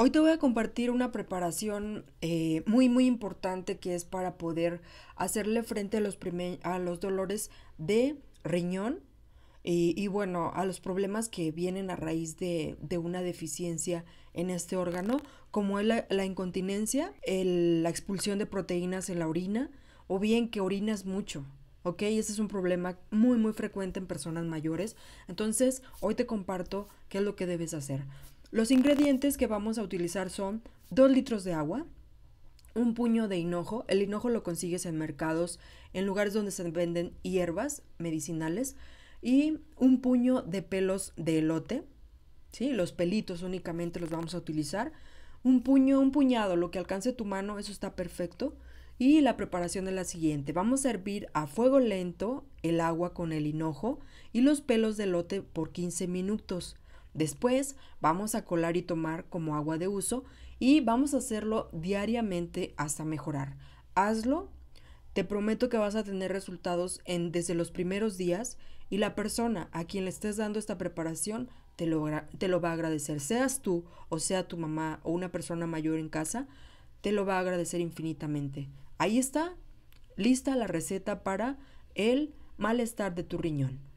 Hoy te voy a compartir una preparación eh, muy muy importante que es para poder hacerle frente a los, a los dolores de riñón y, bueno, a los problemas que vienen a raíz de, una deficiencia en este órgano, como es la, incontinencia, la expulsión de proteínas en la orina o bien que orinas mucho. ¿Ok? Ese es un problema muy muy frecuente en personas mayores. Entonces, hoy te comparto qué es lo que debes hacer. Los ingredientes que vamos a utilizar son 2 litros de agua, un puño de hinojo. El hinojo lo consigues en mercados, en lugares donde se venden hierbas medicinales. Y un puño de pelos de elote. ¿sí? Los pelitos únicamente los vamos a utilizar. Un puño, un puñado, lo que alcance tu mano, eso está perfecto. Y la preparación es la siguiente. Vamos a hervir a fuego lento el agua con el hinojo y los pelos de elote por 15 minutos. Después vamos a colar y tomar como agua de uso y vamos a hacerlo diariamente hasta mejorar. Hazlo, te prometo que vas a tener resultados en, desde los primeros días y la persona a quien le estés dando esta preparación te lo, te lo va a agradecer. Seas tú o sea tu mamá o una persona mayor en casa, te lo va a agradecer infinitamente. Ahí está, lista la receta para el malestar de tu riñón.